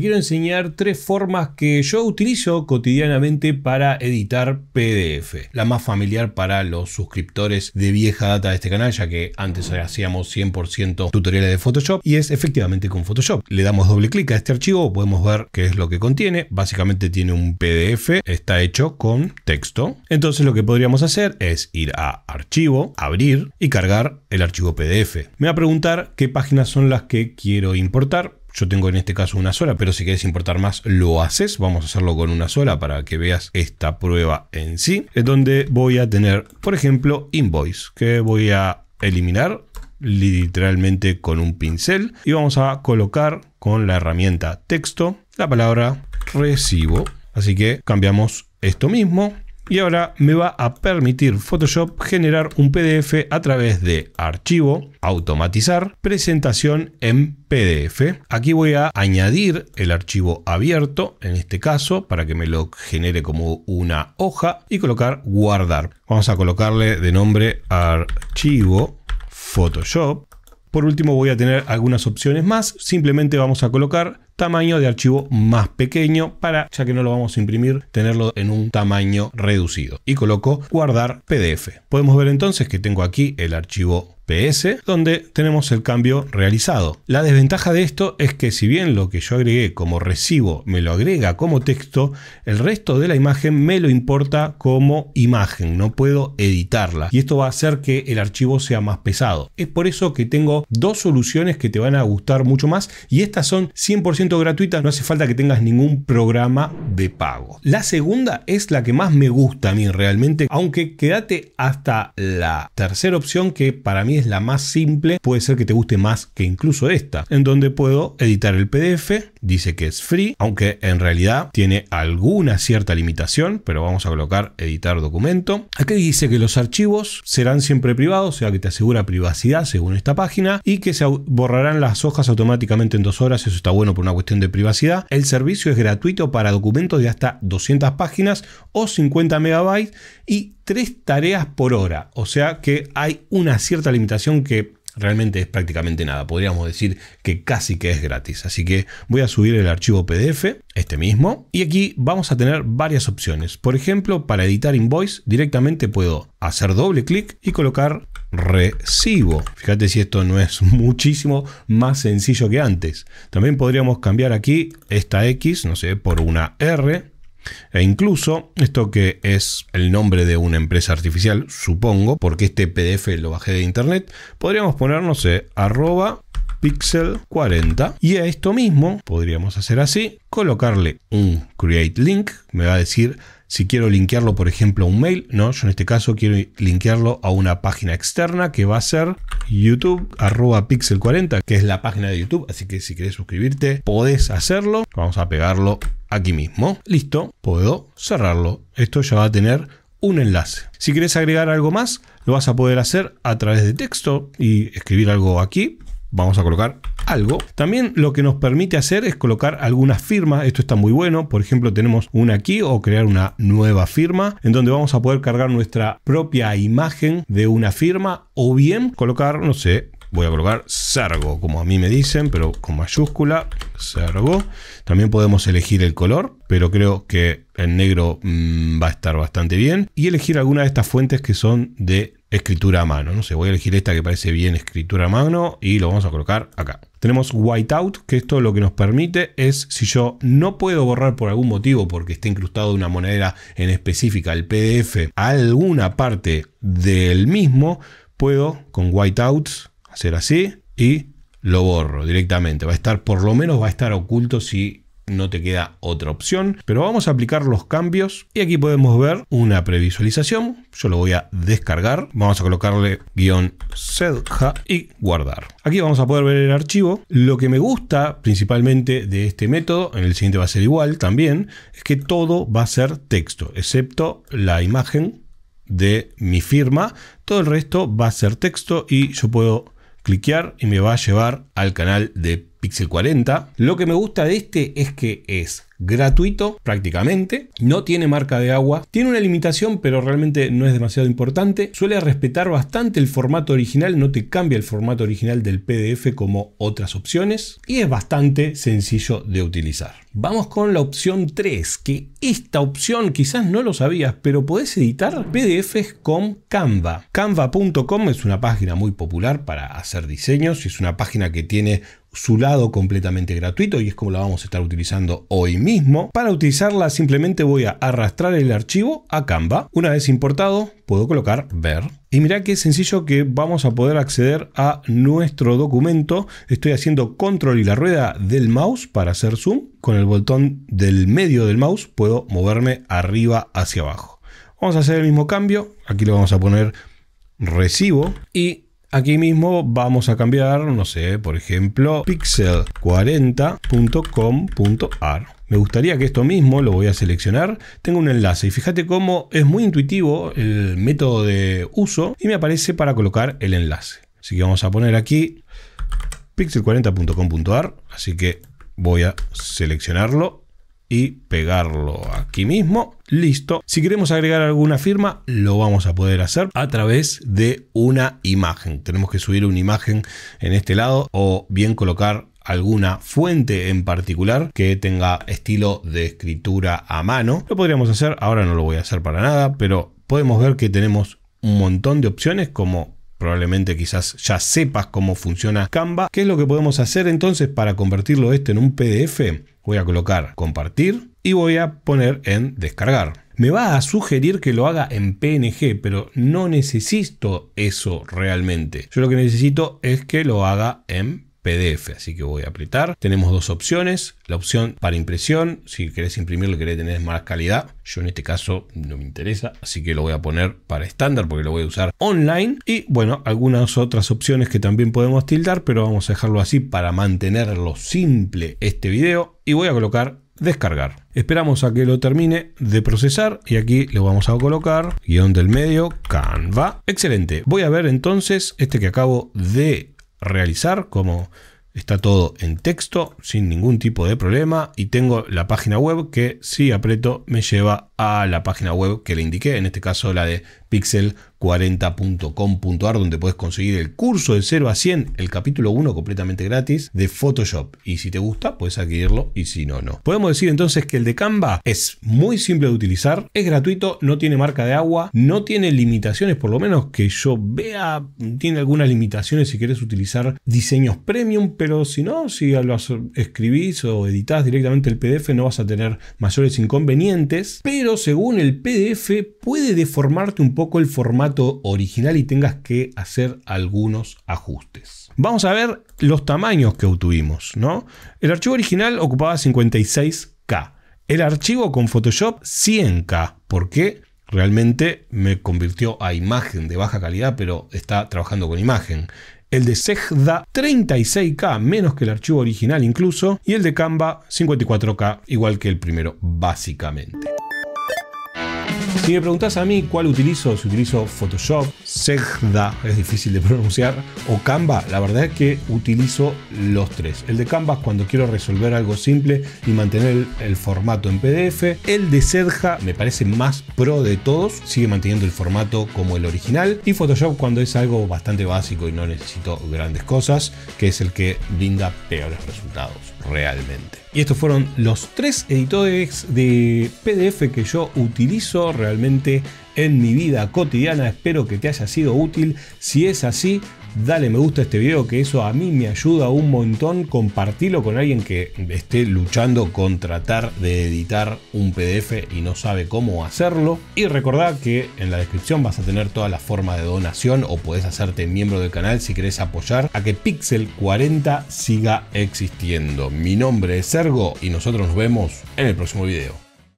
quiero enseñar tres formas que yo utilizo cotidianamente para editar PDF. La más familiar para los suscriptores de vieja data de este canal, ya que antes hacíamos 100% tutoriales de Photoshop y es efectivamente con Photoshop. Le damos doble clic a este archivo, podemos ver qué es lo que contiene. Básicamente tiene un PDF, está hecho con texto. Entonces lo que podríamos hacer es ir a archivo, abrir y cargar el archivo PDF. Me va a preguntar qué páginas son las que quiero importar yo tengo en este caso una sola, pero si quieres importar más, lo haces. Vamos a hacerlo con una sola para que veas esta prueba en sí. Es donde voy a tener, por ejemplo, invoice, que voy a eliminar literalmente con un pincel. Y vamos a colocar con la herramienta texto la palabra recibo. Así que cambiamos esto mismo y ahora me va a permitir Photoshop generar un PDF a través de archivo, automatizar, presentación en PDF. Aquí voy a añadir el archivo abierto, en este caso, para que me lo genere como una hoja y colocar guardar. Vamos a colocarle de nombre archivo Photoshop. Por último voy a tener algunas opciones más. Simplemente vamos a colocar tamaño de archivo más pequeño para, ya que no lo vamos a imprimir, tenerlo en un tamaño reducido. Y coloco guardar PDF. Podemos ver entonces que tengo aquí el archivo PS, donde tenemos el cambio realizado. La desventaja de esto es que si bien lo que yo agregué como recibo me lo agrega como texto, el resto de la imagen me lo importa como imagen, no puedo editarla. Y esto va a hacer que el archivo sea más pesado. Es por eso que tengo dos soluciones que te van a gustar mucho más y estas son 100% gratuitas, no hace falta que tengas ningún programa de pago. La segunda es la que más me gusta a mí realmente, aunque quédate hasta la tercera opción que para mí es la más simple, puede ser que te guste más que incluso esta, en donde puedo editar el PDF, dice que es free, aunque en realidad tiene alguna cierta limitación, pero vamos a colocar editar documento. Aquí dice que los archivos serán siempre privados, o sea que te asegura privacidad según esta página, y que se borrarán las hojas automáticamente en dos horas, eso está bueno por una cuestión de privacidad. El servicio es gratuito para documentos de hasta 200 páginas o 50 megabytes y tres tareas por hora, o sea que hay una cierta limitación que realmente es prácticamente nada. Podríamos decir que casi que es gratis. Así que voy a subir el archivo PDF, este mismo, y aquí vamos a tener varias opciones. Por ejemplo, para editar invoice directamente puedo hacer doble clic y colocar recibo. Fíjate si esto no es muchísimo más sencillo que antes. También podríamos cambiar aquí esta X, no sé, por una R e incluso, esto que es el nombre de una empresa artificial, supongo, porque este PDF lo bajé de internet, podríamos ponernos no arroba pixel 40 y a esto mismo podríamos hacer así colocarle un create link me va a decir si quiero linkearlo por ejemplo a un mail no yo en este caso quiero linkearlo a una página externa que va a ser youtube arroba pixel 40 que es la página de youtube así que si quieres suscribirte podés hacerlo vamos a pegarlo aquí mismo. Listo, puedo cerrarlo. Esto ya va a tener un enlace. Si quieres agregar algo más, lo vas a poder hacer a través de texto y escribir algo aquí. Vamos a colocar algo. También lo que nos permite hacer es colocar algunas firmas. Esto está muy bueno. Por ejemplo, tenemos una aquí o crear una nueva firma en donde vamos a poder cargar nuestra propia imagen de una firma o bien colocar, no sé, voy a colocar sargo como a mí me dicen, pero con mayúscula, Sergo. También podemos elegir el color, pero creo que el negro mm, va a estar bastante bien. Y elegir alguna de estas fuentes que son de escritura a mano. No sé, voy a elegir esta que parece bien escritura a mano y lo vamos a colocar acá. Tenemos whiteout, que esto lo que nos permite es, si yo no puedo borrar por algún motivo, porque está incrustado de una moneda en específica el PDF, alguna parte del mismo, puedo con whiteout hacer así y lo borro directamente. Va a estar, por lo menos va a estar oculto si no te queda otra opción. Pero vamos a aplicar los cambios y aquí podemos ver una previsualización. Yo lo voy a descargar. Vamos a colocarle guión sedja y guardar. Aquí vamos a poder ver el archivo. Lo que me gusta principalmente de este método, en el siguiente va a ser igual también, es que todo va a ser texto, excepto la imagen de mi firma. Todo el resto va a ser texto y yo puedo cliquear y me va a llevar al canal de Pixel 40. Lo que me gusta de este es que es gratuito prácticamente, no tiene marca de agua, tiene una limitación pero realmente no es demasiado importante, suele respetar bastante el formato original, no te cambia el formato original del PDF como otras opciones y es bastante sencillo de utilizar. Vamos con la opción 3, que esta opción quizás no lo sabías, pero podés editar PDFs con Canva. Canva.com es una página muy popular para hacer diseños y es una página que tiene su lado completamente gratuito y es como la vamos a estar utilizando hoy mismo. Para utilizarla simplemente voy a arrastrar el archivo a Canva. Una vez importado puedo colocar ver y mira qué sencillo que vamos a poder acceder a nuestro documento. Estoy haciendo control y la rueda del mouse para hacer zoom. Con el botón del medio del mouse puedo moverme arriba hacia abajo. Vamos a hacer el mismo cambio. Aquí lo vamos a poner recibo y Aquí mismo vamos a cambiar, no sé, por ejemplo, pixel40.com.ar. Me gustaría que esto mismo lo voy a seleccionar. Tengo un enlace y fíjate cómo es muy intuitivo el método de uso y me aparece para colocar el enlace. Así que vamos a poner aquí pixel40.com.ar. Así que voy a seleccionarlo y pegarlo aquí mismo. Listo. Si queremos agregar alguna firma, lo vamos a poder hacer a través de una imagen. Tenemos que subir una imagen en este lado o bien colocar alguna fuente en particular que tenga estilo de escritura a mano. Lo podríamos hacer, ahora no lo voy a hacer para nada, pero podemos ver que tenemos un montón de opciones como probablemente quizás ya sepas cómo funciona Canva. ¿Qué es lo que podemos hacer entonces para convertirlo este en un PDF? Voy a colocar compartir y voy a poner en descargar. Me va a sugerir que lo haga en PNG, pero no necesito eso realmente. Yo lo que necesito es que lo haga en PDF, así que voy a apretar. Tenemos dos opciones, la opción para impresión, si querés imprimirlo y querés tener más calidad, yo en este caso no me interesa, así que lo voy a poner para estándar porque lo voy a usar online. Y bueno, algunas otras opciones que también podemos tildar, pero vamos a dejarlo así para mantenerlo simple este video. Y voy a colocar descargar. Esperamos a que lo termine de procesar y aquí lo vamos a colocar guión del medio Canva. Excelente. Voy a ver entonces este que acabo de realizar, como está todo en texto, sin ningún tipo de problema, y tengo la página web que si aprieto me lleva a la página web que le indiqué, en este caso la de pixel40.com.ar donde puedes conseguir el curso de 0 a 100, el capítulo 1 completamente gratis de Photoshop. Y si te gusta, puedes adquirirlo y si no, no. Podemos decir entonces que el de Canva es muy simple de utilizar, es gratuito, no tiene marca de agua, no tiene limitaciones, por lo menos que yo vea, tiene algunas limitaciones si quieres utilizar diseños premium, pero si no, si lo escribís o editas directamente el PDF no vas a tener mayores inconvenientes, pero según el PDF puede deformarte un poco el formato original y tengas que hacer algunos ajustes. Vamos a ver los tamaños que obtuvimos, ¿no? El archivo original ocupaba 56K. El archivo con Photoshop 100K. porque Realmente me convirtió a imagen de baja calidad, pero está trabajando con imagen. El de Segda 36K, menos que el archivo original incluso, y el de Canva 54K, igual que el primero, básicamente. Si me preguntas a mí cuál utilizo, si utilizo Photoshop, Segda, es difícil de pronunciar, o Canva, la verdad es que utilizo los tres. El de Canva cuando quiero resolver algo simple y mantener el formato en PDF. El de serja me parece más pro de todos, sigue manteniendo el formato como el original. Y Photoshop cuando es algo bastante básico y no necesito grandes cosas, que es el que brinda peores resultados realmente. Y estos fueron los tres editores de PDF que yo utilizo realmente en mi vida cotidiana. Espero que te haya sido útil. Si es así, dale me gusta este video, que eso a mí me ayuda un montón. Compartilo con alguien que esté luchando con tratar de editar un PDF y no sabe cómo hacerlo. Y recordad que en la descripción vas a tener toda la forma de donación o puedes hacerte miembro del canal si querés apoyar a que Pixel 40 siga existiendo. Mi nombre es Sergo y nosotros nos vemos en el próximo video.